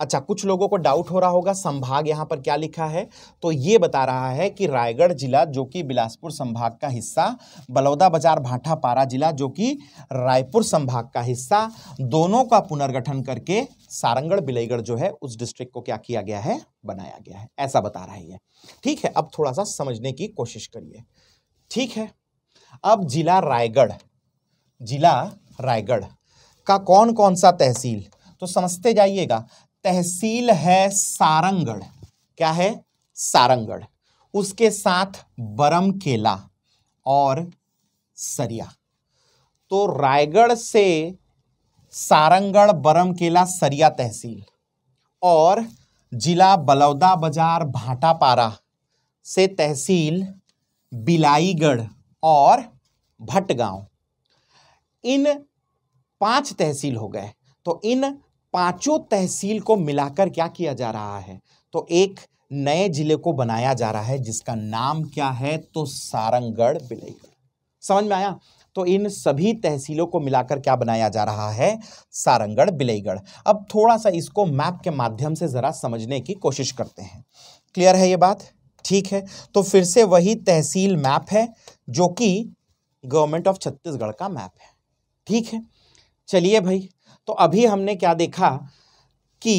[SPEAKER 1] अच्छा कुछ लोगों को डाउट हो रहा होगा संभाग यहाँ पर क्या लिखा है तो ये बता रहा है कि रायगढ़ जिला जो कि बिलासपुर संभाग का हिस्सा बलौदा बाजार पारा जिला जो कि रायपुर संभाग का हिस्सा दोनों का पुनर्गठन करके सारंगढ़ बिलईगढ़ जो है उस डिस्ट्रिक्ट को क्या किया गया है बनाया गया है ऐसा बता रहा है ये ठीक है अब थोड़ा सा समझने की कोशिश करिए ठीक है अब जिला रायगढ़ जिला रायगढ़ का कौन कौन सा तहसील तो समझते जाइएगा तहसील है सारंगढ़ क्या है सारंगढ़ उसके साथ बरम केला और सरिया तो रायगढ़ से सारंगढ़ केला सरिया तहसील और जिला बलौदा बाजार भाटापारा से तहसील बिलाईगढ़ और भटगांव इन पांच तहसील हो गए तो इन पांचों तहसील को मिलाकर क्या किया जा रहा है तो एक नए जिले को बनाया जा रहा है जिसका नाम क्या है तो सारंगढ़ बिलईगढ़ समझ में आया तो इन सभी तहसीलों को मिलाकर क्या बनाया जा रहा है सारंगढ़ बिलईगढ़ अब थोड़ा सा इसको मैप के माध्यम से ज़रा समझने की कोशिश करते हैं क्लियर है ये बात ठीक है तो फिर से वही तहसील मैप है जो कि गवर्नमेंट ऑफ छत्तीसगढ़ का मैप है ठीक है चलिए भाई तो अभी हमने क्या देखा कि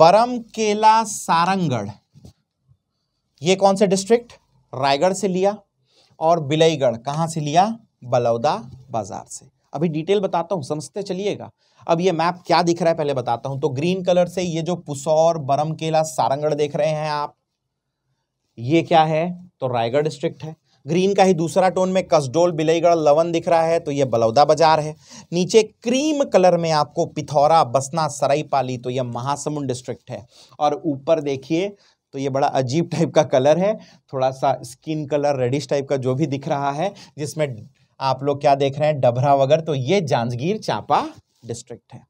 [SPEAKER 1] बरम केला सारंगढ़ ये कौन से डिस्ट्रिक्ट रायगढ़ से लिया और बिलईगढ़ कहाँ से लिया बलौदा बाजार से अभी डिटेल बताता हूँ समझते चलिएगा अब ये मैप क्या दिख रहा है पहले बताता हूँ तो ग्रीन कलर से ये जो पुसौर बरम केला सारंगढ़ देख रहे हैं आप ये क्या है तो रायगढ़ डिस्ट्रिक्ट है ग्रीन का ही दूसरा टोन में कसडोल बिलईगढ़ लवन दिख रहा है तो ये बलौदा बाजार है नीचे क्रीम कलर में आपको पिथौरा बसना सराईपाली तो ये महासमुंद डिस्ट्रिक्ट है और ऊपर देखिए तो ये बड़ा अजीब टाइप का कलर है थोड़ा सा स्किन कलर रेडिश टाइप का जो भी दिख रहा है जिसमें आप लोग क्या देख रहे हैं डभरा वगैरह तो ये जांजगीर चांपा डिस्ट्रिक्ट है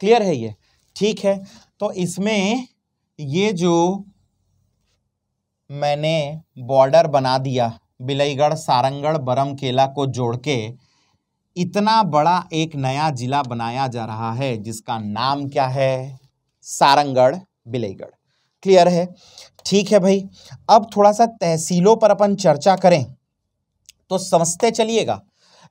[SPEAKER 1] क्लियर है ये ठीक है तो इसमें ये जो मैंने बॉर्डर बना दिया बिलईगढ़ सारंगढ़ बरमकेला को जोड़ के इतना बड़ा एक नया जिला बनाया जा रहा है जिसका नाम क्या है सारंगढ़ बिलईगढ़ क्लियर है ठीक है भाई अब थोड़ा सा तहसीलों पर अपन चर्चा करें तो समझते चलिएगा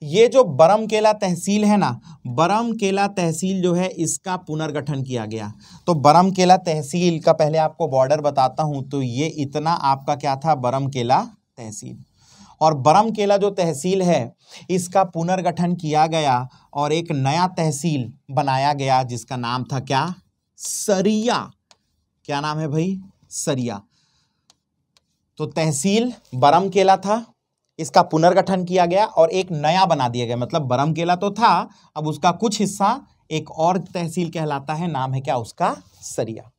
[SPEAKER 1] ये जो बरमकेला तहसील है ना बरमकेला तहसील जो है इसका पुनर्गठन किया गया तो बरमकेला तहसील का पहले आपको बॉर्डर बताता हूँ तो ये इतना आपका क्या था बरमकेला तहसील और बरमकेला जो तहसील है इसका पुनर्गठन किया गया और एक नया तहसील बनाया गया जिसका नाम था क्या सरिया क्या नाम है भाई सरिया तो तहसील बरमकेला था इसका पुनर्गठन किया गया और एक नया बना दिया गया मतलब बरमकेला तो था अब उसका कुछ हिस्सा एक और तहसील कहलाता है नाम है क्या उसका सरिया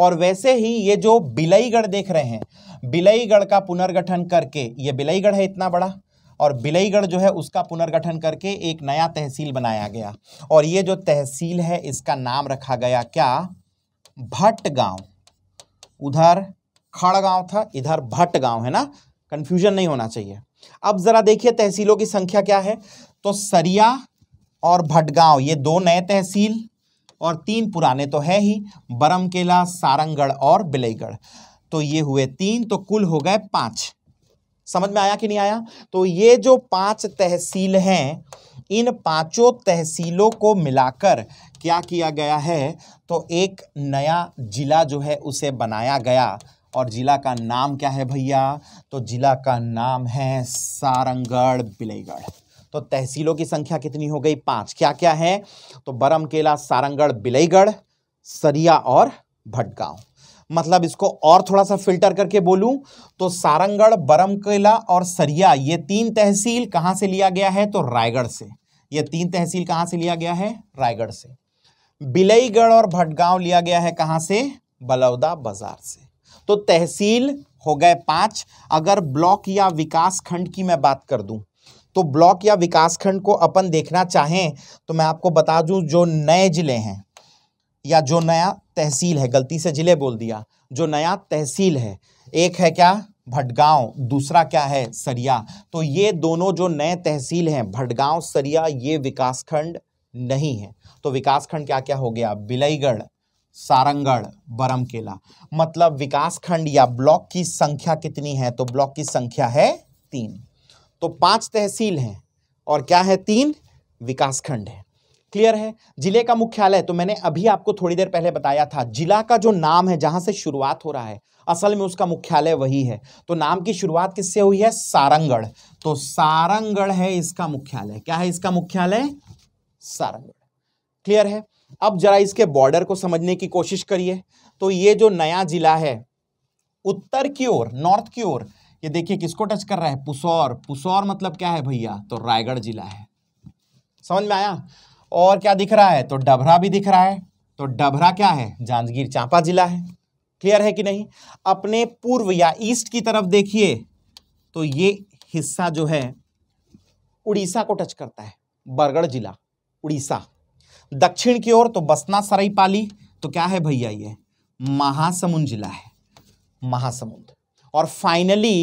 [SPEAKER 1] और वैसे ही ये जो बिलईगढ़ देख रहे हैं बिलईगढ़ का पुनर्गठन करके ये बिलईगढ़ है इतना बड़ा और बिलईगढ़ जो है उसका पुनर्गठन करके एक नया तहसील बनाया गया और ये जो तहसील है इसका नाम रखा गया क्या भट्ट गांव उधर खड़ गांव था इधर भट्ट गांव है ना कंफ्यूजन नहीं होना चाहिए अब जरा देखिए तहसीलों की संख्या क्या है तो सरिया और भटगांव ये दो नए तहसील और तीन पुराने तो है ही बरम केला सारंगढ़ और बिलईगढ़ तो ये हुए तीन तो कुल हो गए पाँच समझ में आया कि नहीं आया तो ये जो पांच तहसील हैं इन पांचों तहसीलों को मिलाकर क्या किया गया है तो एक नया जिला जो है उसे बनाया गया और जिला का नाम क्या है भैया तो जिला का नाम है सारंगढ़ बिलईगढ़ तो तहसीलों की संख्या कितनी हो गई पांच क्या क्या है तो बरमकेला सारंगढ़ बिलईगढ़ सरिया और भटगांव मतलब इसको और थोड़ा सा फिल्टर करके बोलूं तो सारंगढ़ बरमकेला और सरिया ये तीन तहसील कहां से लिया गया है तो रायगढ़ से ये तीन तहसील कहाँ से लिया गया है रायगढ़ से बिलईगढ़ और भटगांव लिया गया है कहां से बलौदा बाजार से तो तहसील हो गए पांच अगर ब्लॉक या विकास खंड की मैं बात कर दूं तो ब्लॉक या विकासखंड को अपन देखना चाहें तो मैं आपको बता दूं जो नए ज़िले हैं या जो नया तहसील है गलती से ज़िले बोल दिया जो नया तहसील है एक है क्या भटगांव दूसरा क्या है सरिया तो ये दोनों जो नए तहसील हैं भटगांव सरिया ये विकासखंड नहीं है तो विकासखंड क्या क्या हो गया बिलईगढ़ सारंगढ़ बरमकेला मतलब विकासखंड या ब्लॉक की संख्या कितनी है तो ब्लॉक की संख्या है तीन तो पांच तहसील हैं और क्या है तीन विकासखंड है क्लियर है जिले का मुख्यालय तो मैंने अभी आपको थोड़ी देर पहले बताया था जिला का जो नाम है जहां से शुरुआत हो रहा है असल में उसका मुख्यालय वही है तो नाम की शुरुआत किससे हुई है सारंगढ़ तो सारंगढ़ है इसका मुख्यालय क्या है इसका मुख्यालय सारंगढ़ क्लियर है अब जरा इसके बॉर्डर को समझने की कोशिश करिए तो ये जो नया जिला है उत्तर की ओर नॉर्थ की ओर ये देखिए किसको टच कर रहा है पुसौर पुसौर मतलब क्या है भैया तो रायगढ़ जिला है समझ में आया और क्या दिख रहा है तो डबरा भी दिख रहा है तो डबरा क्या है जांजगीर चांपा जिला है क्लियर है कि नहीं अपने पूर्व या ईस्ट की तरफ देखिए तो ये हिस्सा जो है उड़ीसा को टच करता है बरगढ़ जिला उड़ीसा दक्षिण की ओर तो बसना सराईपाली तो क्या है भैया ये महासमुंद जिला है महासमुंद और फाइनली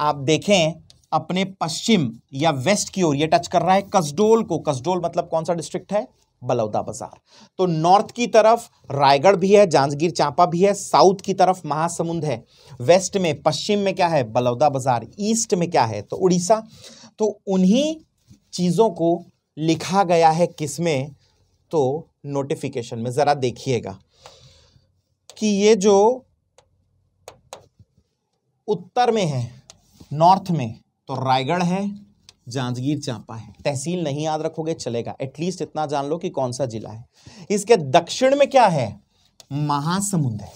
[SPEAKER 1] आप देखें अपने पश्चिम या वेस्ट की ओर ये टच कर रहा है कसडोल को कसडोल मतलब कौन सा डिस्ट्रिक्ट है बलौदा बाजार तो नॉर्थ की तरफ रायगढ़ भी है जांजगीर चांपा भी है साउथ की तरफ महासमुंद है वेस्ट में पश्चिम में क्या है बलौदा बाजार ईस्ट में क्या है तो उड़ीसा तो उन्हीं चीज़ों को लिखा गया है किसमें तो नोटिफिकेशन में ज़रा देखिएगा कि ये जो उत्तर में है नॉर्थ में तो रायगढ़ है जांजगीर चांपा है तहसील नहीं याद रखोगे चलेगा एटलीस्ट इतना जान लो कि कौन सा जिला है इसके दक्षिण में क्या है महासमुंद है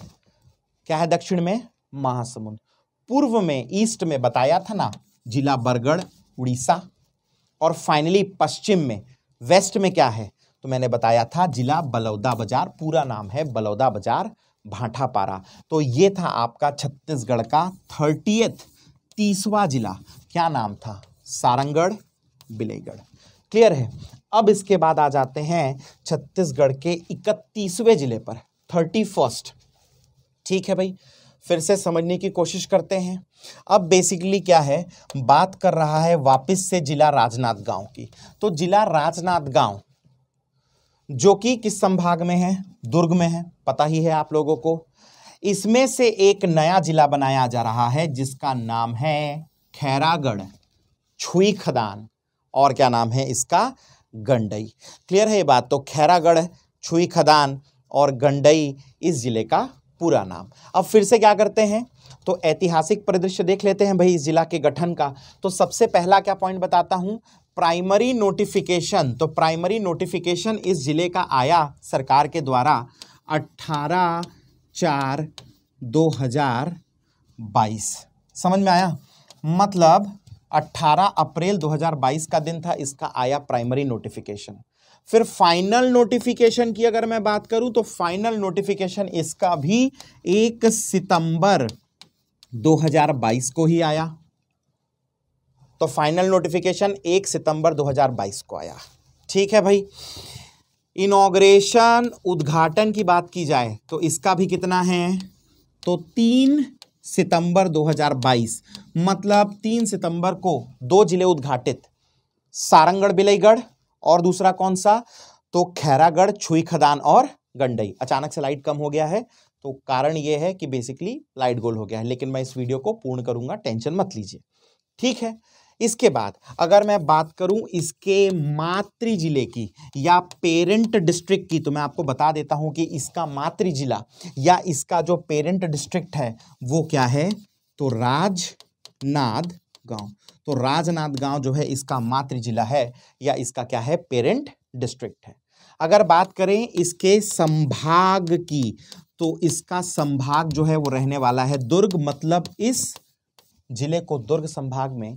[SPEAKER 1] क्या है दक्षिण में महासमुंद पूर्व में ईस्ट में बताया था ना जिला बरगढ़ उड़ीसा और फाइनली पश्चिम में वेस्ट में क्या है तो मैंने बताया था जिला बलौदा बाजार पूरा नाम है बलौदा बाजार भाटापारा तो ये था आपका छत्तीसगढ़ का थर्टीएथ तीसवा जिला क्या नाम था सारंगढ़ बिलेगढ़ क्लियर है अब इसके बाद आ जाते हैं छत्तीसगढ़ के इकतीसवें जिले पर थर्टी फर्स्ट ठीक है भाई फिर से समझने की कोशिश करते हैं अब बेसिकली क्या है बात कर रहा है वापस से जिला राजनाथ गांव की तो जिला राजनाथ गांव जो कि किस संभाग में है दुर्ग में है पता ही है आप लोगों को इसमें से एक नया जिला बनाया जा रहा है जिसका नाम है खैरागढ़ छुई खदान और क्या नाम है इसका गंडई क्लियर है ये बात तो खैरागढ़ छुई खदान और गंडई इस जिले का पूरा नाम अब फिर से क्या करते हैं तो ऐतिहासिक परिदृश्य देख लेते हैं भाई इस जिला के गठन का तो सबसे पहला क्या पॉइंट बताता हूं प्राइमरी नोटिफिकेशन तो प्राइमरी नोटिफिकेशन इस ज़िले का आया सरकार के द्वारा 18 चार 2022 समझ में आया मतलब 18 अप्रैल 2022 का दिन था इसका आया प्राइमरी नोटिफिकेशन फिर फाइनल नोटिफिकेशन की अगर मैं बात करूं तो फाइनल नोटिफिकेशन इसका भी एक सितंबर 2022 को ही आया तो फाइनल नोटिफिकेशन एक सितंबर 2022 को आया ठीक है भाई इनोग्रेशन उद्घाटन की बात की जाए तो इसका भी कितना है तो तीन सितंबर 2022 मतलब तीन सितंबर को दो जिले उद्घाटित सारंगढ़ बिलईगढ़ और दूसरा कौन सा तो खैरागढ़ छुई खदान और गंडई अचानक से लाइट कम हो गया है तो कारण यह है कि बेसिकली लाइट गोल हो गया है लेकिन मैं इस वीडियो को पूर्ण करूंगा टेंशन मत लीजिए ठीक है इसके बाद अगर मैं बात करूं इसके मातृ जिले की या पेरेंट डिस्ट्रिक्ट की तो मैं आपको बता देता हूं कि इसका मातृ जिला या इसका जो पेरेंट डिस्ट्रिक्ट है वो क्या है तो राजनाद गांव तो राजनाद गांव जो है इसका मातृ जिला है या इसका क्या है पेरेंट डिस्ट्रिक्ट है अगर बात करें इसके संभाग की तो इसका संभाग जो है वो रहने वाला है दुर्ग मतलब इस जिले को दुर्ग संभाग में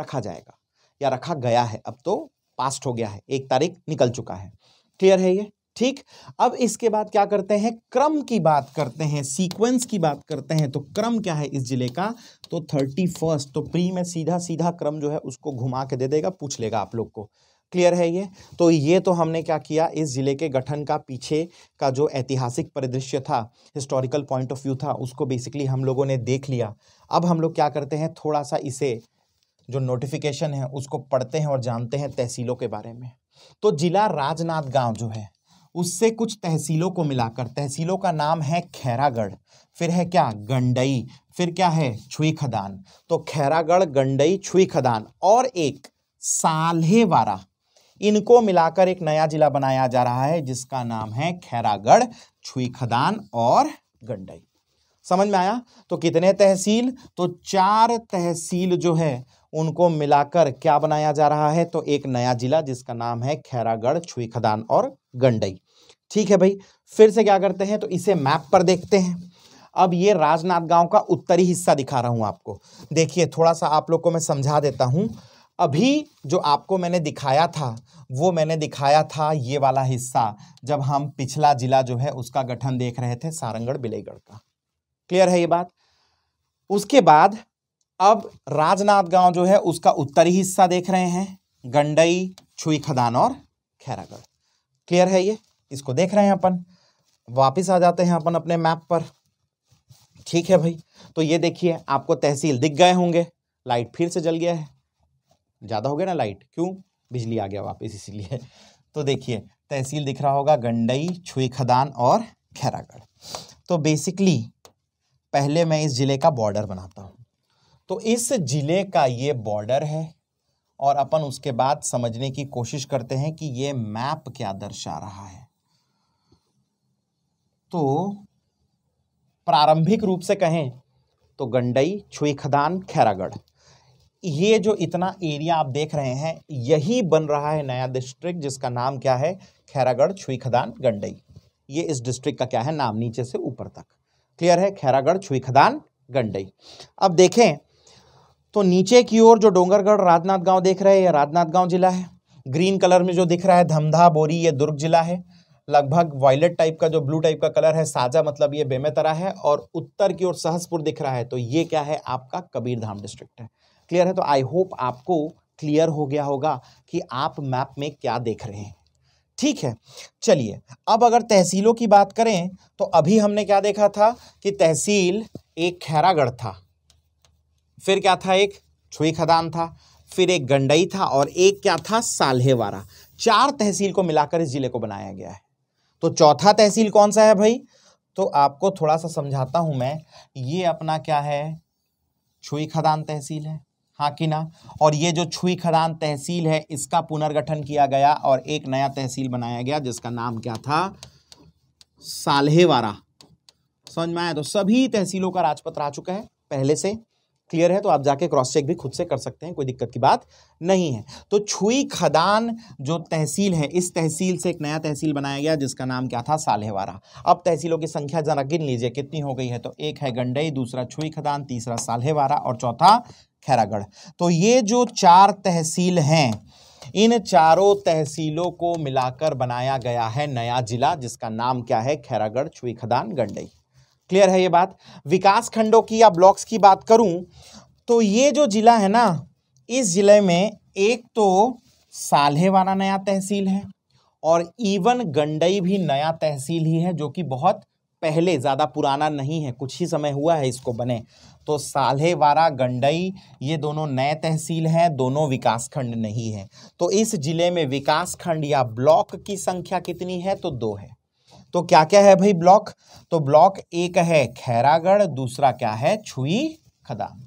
[SPEAKER 1] रखा जाएगा या रखा गया है अब तो पास्ट हो गया है एक तारीख निकल चुका है क्लियर है ये ठीक अब इसके बाद क्या करते हैं क्रम की बात करते हैं सीक्वेंस की बात करते हैं तो क्रम क्या है इस जिले का तो थर्टी फर्स्ट तो प्री में सीधा सीधा क्रम जो है उसको घुमा के दे देगा पूछ लेगा आप लोग को क्लियर है ये तो ये तो हमने क्या किया इस ज़िले के गठन का पीछे का जो ऐतिहासिक परिदृश्य था हिस्टोरिकल पॉइंट ऑफ व्यू था उसको बेसिकली हम लोगों ने देख लिया अब हम लोग क्या करते हैं थोड़ा सा इसे जो नोटिफिकेशन है उसको पढ़ते हैं और जानते हैं तहसीलों के बारे में तो जिला राजनाथ गांव जो है उससे कुछ तहसीलों को मिलाकर तहसीलों का नाम है खैरागढ़ फिर है क्या गंडई फिर क्या है छुई खदान तो खैरागढ़ गंडई छुई खदान और एक साल्हेवारा इनको मिलाकर एक नया जिला बनाया जा रहा है जिसका नाम है खैरागढ़ छुई खदान और गंडई समझ में आया तो कितने तहसील तो चार तहसील जो है उनको मिलाकर क्या बनाया जा रहा है तो एक नया जिला जिसका नाम है खैरागढ़ छुईखदान और गंडई ठीक है भाई फिर से क्या करते हैं तो इसे मैप पर देखते हैं अब ये राजनांदगांव का उत्तरी हिस्सा दिखा रहा हूँ आपको देखिए थोड़ा सा आप लोग को मैं समझा देता हूँ अभी जो आपको मैंने दिखाया था वो मैंने दिखाया था ये वाला हिस्सा जब हम पिछला जिला जो है उसका गठन देख रहे थे सारंगढ़ बिलेगढ़ का क्लियर है ये बात उसके बाद अब राजनाथ गांव जो है उसका उत्तरी हिस्सा देख रहे हैं गंडई छुई खदान और खैरागढ़ क्लियर है ये इसको देख रहे हैं अपन वापस आ जाते हैं अपन अपने मैप पर ठीक है भाई तो ये देखिए आपको तहसील दिख गए होंगे लाइट फिर से जल गया है ज़्यादा हो गया ना लाइट क्यों बिजली आ गया वापस इसीलिए तो देखिए तहसील दिख रहा होगा गंडई छुई खदान और खैरागढ़ तो बेसिकली पहले मैं इस ज़िले का बॉर्डर बनाता हूँ तो इस ज़िले का ये बॉर्डर है और अपन उसके बाद समझने की कोशिश करते हैं कि ये मैप क्या दर्शा रहा है तो प्रारंभिक रूप से कहें तो गंडई छुई खदान खैरागढ़ ये जो इतना एरिया आप देख रहे हैं यही बन रहा है नया डिस्ट्रिक्ट जिसका नाम क्या है खैरागढ़ छुई खदान गंडई ये इस डिस्ट्रिक्ट का क्या है नाम नीचे से ऊपर तक क्लियर है खैरागढ़ छुई खदान गंडई अब देखें तो नीचे की ओर जो डोंगरगढ़ राजनाथ गांव देख रहे हैं ये राजनाथ गांव जिला है ग्रीन कलर में जो दिख रहा है धमधा बोरी ये दुर्ग जिला है लगभग वायलेट टाइप का जो ब्लू टाइप का कलर है साजा मतलब ये बेमेतरा है और उत्तर की ओर सहसपुर दिख रहा है तो ये क्या है आपका कबीरधाम डिस्ट्रिक्ट है क्लियर है तो आई होप आपको क्लियर हो गया होगा कि आप मैप में क्या देख रहे हैं ठीक है चलिए अब अगर तहसीलों की बात करें तो अभी हमने क्या देखा था कि तहसील एक खैरागढ़ था फिर क्या था एक छुई खदान था फिर एक गंडई था और एक क्या था साल्हेवारा चार तहसील को मिलाकर इस जिले को बनाया गया है तो चौथा तहसील कौन सा है भाई तो आपको थोड़ा सा समझाता हूं मैं ये अपना क्या है छुई खदान तहसील है हाँ कि ना और ये जो छुई खदान तहसील है इसका पुनर्गठन किया गया और एक नया तहसील बनाया गया जिसका नाम क्या था साल्हेवारा समझ में आया तो सभी तहसीलों का राजपत्र आ चुका है पहले से क्लियर है तो आप जाके क्रॉस चेक भी खुद से कर सकते हैं कोई दिक्कत की बात नहीं है तो छुई खदान जो तहसील है इस तहसील से एक नया तहसील बनाया गया जिसका नाम क्या था सालेवारा अब तहसीलों की संख्या जरा गिन लीजिए कितनी हो गई है तो एक है गंडई दूसरा छुई खदान तीसरा सालेवारा और चौथा खैरागढ़ तो ये जो चार तहसील हैं इन चारों तहसीलों को मिलाकर बनाया गया है नया जिला जिसका नाम क्या है खैरागढ़ छुई खदान गंडई क्लियर है ये बात विकास खंडों की या ब्लॉक्स की बात करूं तो ये जो जिला है ना इस जिले में एक तो वाला नया तहसील है और इवन गंडई भी नया तहसील ही है जो कि बहुत पहले ज़्यादा पुराना नहीं है कुछ ही समय हुआ है इसको बने तो साल्हेवाड़ा गंडई ये दोनों नए तहसील हैं दोनों विकास खंड नहीं है तो इस जिले में विकास खंड या ब्लॉक की संख्या कितनी है तो दो है तो क्या क्या है भाई ब्लॉक तो ब्लॉक एक है खैरागढ़ दूसरा क्या है छुई खदान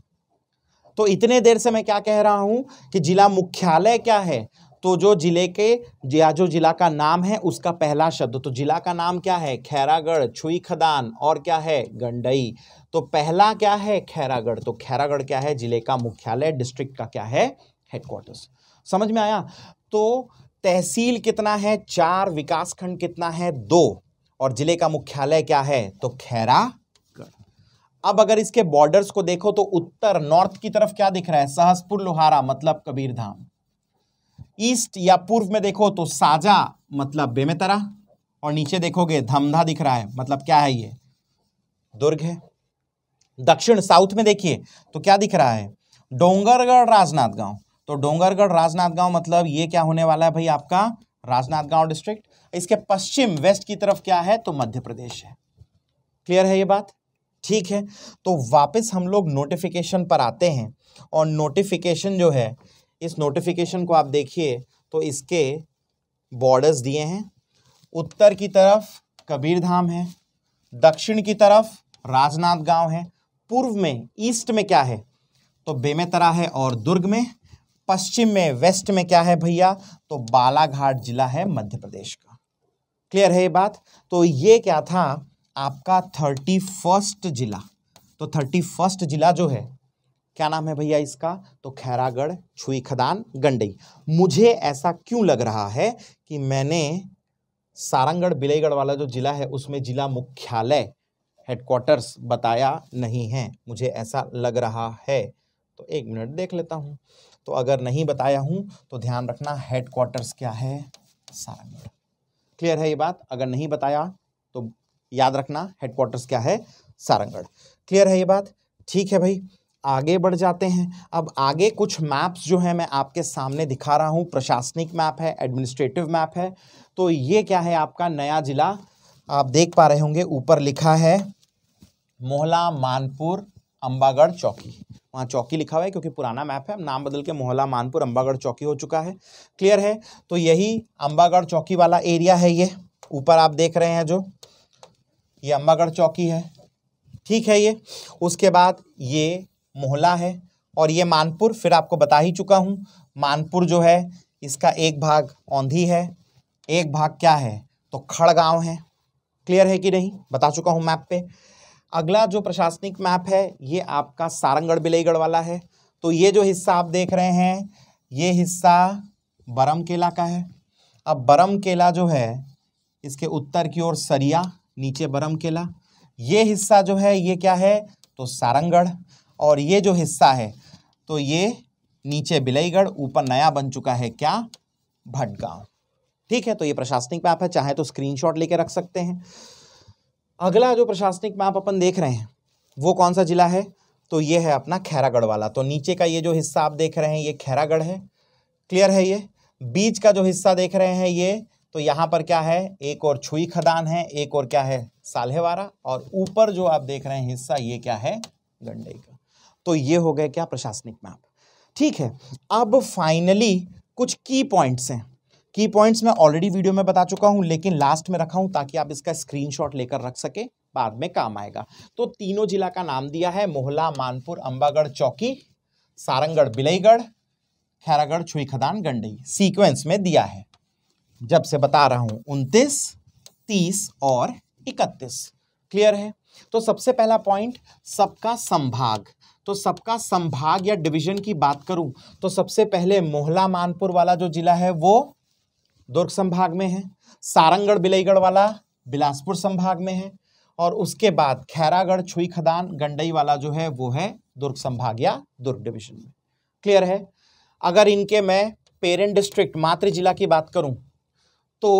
[SPEAKER 1] तो इतने देर से मैं क्या कह रहा हूं कि जिला मुख्यालय क्या है तो जो जिले के या जो जिला का नाम है उसका पहला शब्द तो जिला का नाम क्या है खैरागढ़ छुई खदान और क्या है गंडई तो पहला क्या है खैरागढ़ तो खैरागढ़ क्या है जिले का मुख्यालय डिस्ट्रिक्ट का क्या है हेडक्वार्टर्स समझ में आया तो तहसील कितना है चार विकास खंड कितना है दो और जिले का मुख्यालय क्या है तो खैरागढ़ अब अगर इसके बॉर्डर्स को देखो तो उत्तर नॉर्थ की तरफ क्या दिख रहा है सहसपुर लोहारा मतलब कबीरधाम ईस्ट या पूर्व में देखो तो साजा मतलब बेमेतरा और नीचे देखोगे धमधा दिख रहा है मतलब क्या है ये दुर्ग है दक्षिण साउथ में देखिए तो क्या दिख रहा है डोंगरगढ़ राजनाथ गांव तो डोंगरगढ़ राजनाथ गांव मतलब ये क्या होने वाला है भाई आपका राजनाथ गांव डिस्ट्रिक्ट इसके पश्चिम वेस्ट की तरफ क्या है तो मध्य प्रदेश है क्लियर है ये बात ठीक है तो वापस हम लोग नोटिफिकेशन पर आते हैं और नोटिफिकेशन जो है इस नोटिफिकेशन को आप देखिए तो इसके बॉर्डर्स दिए हैं उत्तर की तरफ कबीरधाम है दक्षिण की तरफ राजनाथ गांव है पूर्व में ईस्ट में क्या है तो बेमेतरा है और दुर्ग में पश्चिम में वेस्ट में क्या है भैया तो बालाघाट जिला है मध्य प्रदेश का क्लियर है ये बात तो ये क्या था आपका थर्टी फर्स्ट जिला तो थर्टी फर्स्ट जिला जो है क्या नाम है भैया इसका तो खैरागढ़ छुई खदान गंडई मुझे ऐसा क्यों लग रहा है कि मैंने सारंगढ़ बिलईगढ़ वाला जो जिला है उसमें जिला मुख्यालय हेडक्वार्टर्स बताया नहीं है मुझे ऐसा लग रहा है तो एक मिनट देख लेता हूँ तो अगर नहीं बताया हूँ तो ध्यान रखना हेडक्वार्टर्स क्या है सारंगढ़ क्लियर है ये बात अगर नहीं बताया तो याद रखना हेडक्वार्टर्स क्या है सारंगढ़ क्लियर है ये बात ठीक है भाई आगे बढ़ जाते हैं अब आगे कुछ मैप्स जो है मैं आपके सामने दिखा रहा हूँ प्रशासनिक मैप है एडमिनिस्ट्रेटिव मैप है तो ये क्या है आपका नया ज़िला आप देख पा रहे होंगे ऊपर लिखा है मोहला मानपुर अंबागढ़ चौकी वहाँ चौकी लिखा हुआ है क्योंकि पुराना मैप है नाम बदल के मोहला मानपुर अम्बागढ़ चौकी हो चुका है क्लियर है तो यही अम्बागढ़ चौकी वाला एरिया है ये ऊपर आप देख रहे हैं जो ये अम्बागढ़ चौकी है ठीक है ये उसके बाद ये मोहला है और ये मानपुर फिर आपको बता ही चुका हूँ मानपुर जो है इसका एक भाग औंधी है एक भाग क्या है तो खड़गांव है क्लियर है कि नहीं बता चुका हूँ मैप पे अगला जो प्रशासनिक मैप है ये आपका सारंगढ़ बिलईगढ़ वाला है तो ये जो हिस्सा आप देख रहे हैं ये हिस्सा बरम केला का है अब बरम केला जो है इसके उत्तर की ओर सरिया नीचे बरम केला ये हिस्सा जो है ये क्या है तो सारंगढ़ और ये जो हिस्सा है तो ये नीचे बिलईगढ़ ऊपर नया बन चुका है क्या भटगांव ठीक है तो ये प्रशासनिक मैप है चाहे तो स्क्रीनशॉट लेके रख सकते हैं अगला जो प्रशासनिक मैप अपन देख रहे हैं वो कौन सा जिला है तो ये है अपना खैरागढ़ वाला तो नीचे का ये जो हिस्सा आप देख रहे हैं ये खैरागढ़ है क्लियर है ये बीच का जो हिस्सा देख रहे हैं ये तो यहाँ पर क्या है एक और छुई खदान है एक और क्या है साल्हेवारा और ऊपर जो आप देख रहे हैं हिस्सा ये क्या है गंडे का तो ये हो गए क्या प्रशासनिक मैप ठीक है अब फाइनली कुछ की पॉइंट्स हैं की पॉइंट्स मैं ऑलरेडी वीडियो में बता चुका हूं लेकिन लास्ट में रखा हूं ताकि आप इसका स्क्रीनशॉट लेकर रख सके बाद में काम आएगा तो तीनों जिला का नाम दिया है मोहला मानपुर अंबागढ़ चौकी सारंगढ़ बिलईगढ़ खैरागढ़ छुई खदान गंडई सीक्वेंस में दिया है जब से बता रहा हूं उनतीस तीस और इकतीस क्लियर है तो सबसे पहला पॉइंट सबका संभाग तो सबका संभाग या डिवीजन की बात करूं तो सबसे पहले मोहला मानपुर वाला जो जिला है वो दुर्ग संभाग में है सारंगढ़ बिलईगढ़ वाला बिलासपुर संभाग में है और उसके बाद खैरागढ़ छुई खदान गंडई वाला जो है वो है दुर्ग संभाग या दुर्ग डिविजन में क्लियर है अगर इनके मैं पेरेंट डिस्ट्रिक्ट मातृ जिला की बात करूं तो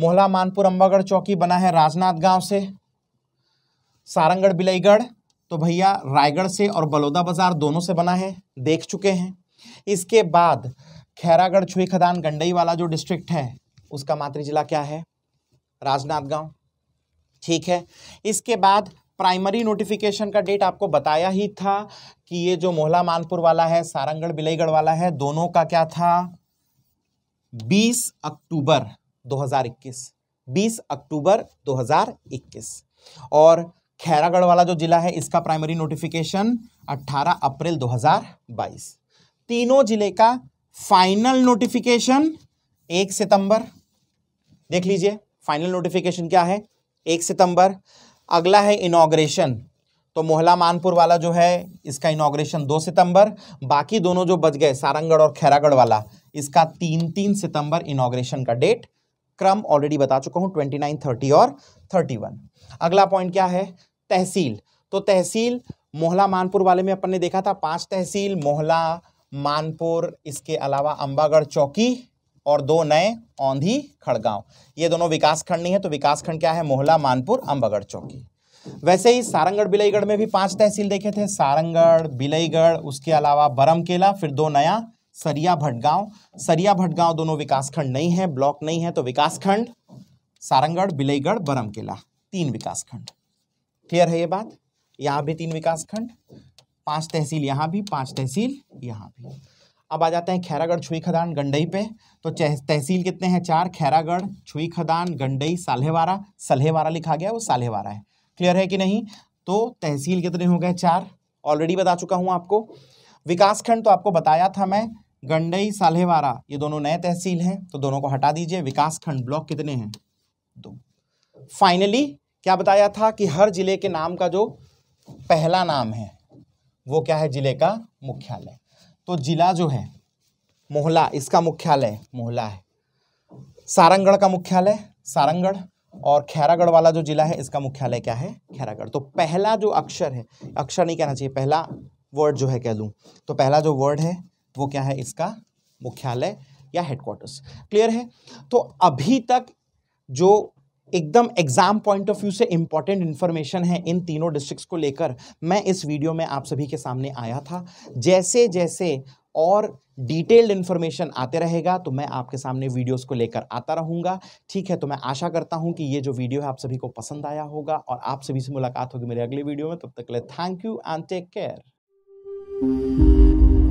[SPEAKER 1] मोहला मानपुर अम्बागढ़ चौकी बना है राजनाथ गांव से सारंगढ़ बिलईगढ़ तो भैया रायगढ़ से और बलौदा बाजार दोनों से बना है देख चुके हैं इसके बाद खैरागढ़ छुई खदान गंडई वाला जो डिस्ट्रिक्ट है उसका मातृ जिला क्या है राजनांदगांव ठीक है इसके बाद प्राइमरी नोटिफिकेशन का डेट आपको बताया ही था कि ये जो मोहला मानपुर वाला है सारंगढ़ बिलईगढ़ वाला है दोनों का क्या था 20 अक्टूबर 2021 20 अक्टूबर 2021 और खैरागढ़ वाला जो जिला है इसका प्राइमरी नोटिफिकेशन 18 अप्रैल 2022 तीनों जिले का फाइनल नोटिफिकेशन एक सितंबर देख लीजिए फाइनल नोटिफिकेशन क्या है एक सितंबर अगला है इनाग्रेशन तो मोहला मानपुर वाला जो है इसका इनाग्रेशन दो सितंबर बाकी दोनों जो बच गए सारंगढ़ और खैरागढ़ वाला इसका तीन तीन सितंबर इनाग्रेशन का डेट क्रम ऑलरेडी बता चुका हूँ ट्वेंटी नाइन थर्टी और थर्टी वन अगला पॉइंट क्या है तहसील तो तहसील मोहला मानपुर वाले में अपन ने देखा था पांच तहसील मोहला मानपुर इसके अलावा अंबागढ़ चौकी और दो नए औंधी खड़गांव ये दोनों विकास खंड नहीं है तो विकास खंड क्या है मोहला मानपुर अंबागढ़ चौकी वैसे ही सारंगढ़ बिलईगढ़ में भी पांच तहसील देखे थे सारंगढ़ बिलईगढ़ उसके अलावा बरमकेला फिर दो नया सरिया भटगांव सरिया भटगांव दोनों विकासखंड नहीं है ब्लॉक नहीं है तो विकासखंड सारंगढ़ बिलईगढ़ बरमकेला तीन विकासखंड क्लियर है ये बात यहाँ भी तीन विकासखंड पांच तहसील यहाँ भी पांच तहसील यहाँ भी अब आ जाते हैं खैरागढ़ छुई खदान गंडई पे तो तहसील कितने हैं चार खैरागढ़ छुई खदान गंडई साल्हेवारा सल्हेवारा लिखा गया वो साल्हेवारा है क्लियर है कि नहीं तो तहसील कितने हो गए चार ऑलरेडी बता चुका हूँ आपको विकासखंड तो आपको बताया था मैं गंडई साल्हेवारा ये दोनों नए तहसील हैं तो दोनों को हटा दीजिए विकासखंड ब्लॉक कितने हैं दो फाइनली क्या बताया था कि हर जिले के नाम का जो पहला नाम है वो क्या है जिले का मुख्यालय तो जिला जो है मोहला इसका मुख्यालय मोहला है सारंगढ़ का मुख्यालय सारंगढ़ और खैरागढ़ वाला जो जिला है इसका मुख्यालय क्या है खैरागढ़ तो पहला जो अक्षर है अक्षर नहीं कहना चाहिए पहला वर्ड जो है कह लूँ तो पहला जो वर्ड है वो क्या है इसका मुख्यालय या हेडक्वार्टर्स क्लियर है तो अभी तक जो एकदम एग्जाम पॉइंट ऑफ व्यू से इंपॉर्टेंट इन्फॉर्मेशन है इन तीनों डिस्ट्रिक्ट्स को लेकर मैं इस वीडियो में आप सभी के सामने आया था जैसे जैसे और डिटेल्ड इन्फॉर्मेशन आते रहेगा तो मैं आपके सामने वीडियोस को लेकर आता रहूँगा ठीक है तो मैं आशा करता हूँ कि ये जो वीडियो है आप सभी को पसंद आया होगा और आप सभी से मुलाकात होगी मेरे अगले वीडियो में तब तक के लिए thank you and take care